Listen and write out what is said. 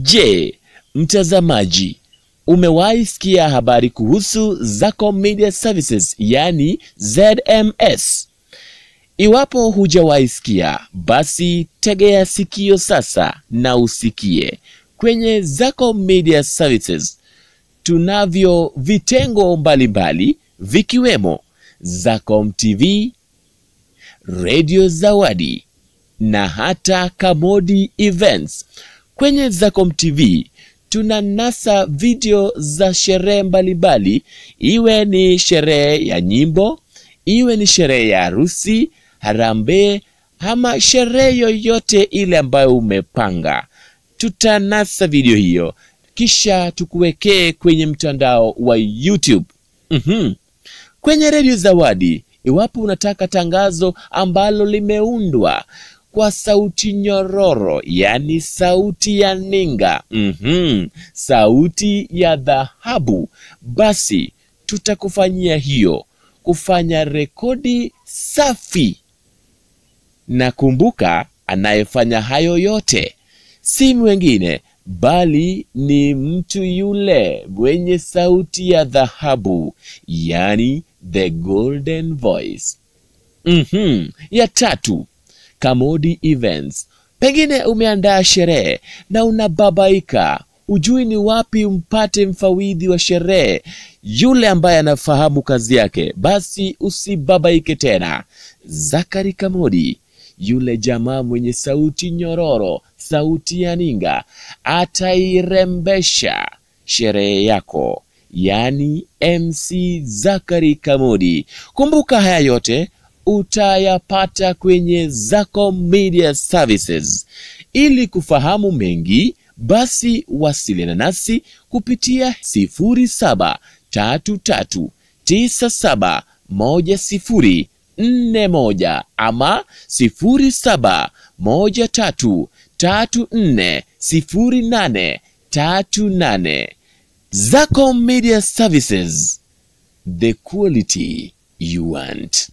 Je, mtazamaji, umewahi sikia habari kuhusu Zako Media Services yani ZMS? Iwapo hujawahi sikia, basi tegea sikio sasa na usikie. Kwenye Zako Media Services tunavyo vitengo mbalimbali vikiwemo Zacom TV, Radio Zawadi na hata Kamodi Events. Kwenye Zacom TV tunanasa video za sherehe mbalimbali, iwe ni sherehe ya nyimbo, iwe ni sherehe ya harusi, harambee ama sherehe yoyote ile ambayo umepanga. Tutanasa video hiyo kisha tukuwekee kwenye mtandao wa YouTube. Mm -hmm. Kwenye redio Zawadi, iwapo unataka tangazo ambalo limeundwa kwa sauti nyororo, yani sauti ya ninga, mm -hmm, sauti ya dhahabu, basi tutakufanyia hiyo, kufanya rekodi safi. Na kumbuka, anayefanya hayo yote si mwingine bali ni mtu yule mwenye sauti ya dhahabu, yani the golden voice. Mm -hmm. Ya tatu, Kamodi Events. Pengine umeandaa sherehe na unababaika, ujui ni wapi umpate mfawidhi wa sherehe, yule ambaye anafahamu kazi yake. Basi usibabaike tena. Zakari Kamodi, yule jamaa mwenye sauti nyororo, sauti ya ninga, atairembesha sherehe yako, yaani MC Zakari Kamodi. Kumbuka haya yote utayapata kwenye Zako Media Services. Ili kufahamu mengi, basi wasiliana nasi kupitia 0733971041 ama 0713340 tatu nane. Zako Media Services, the quality you want.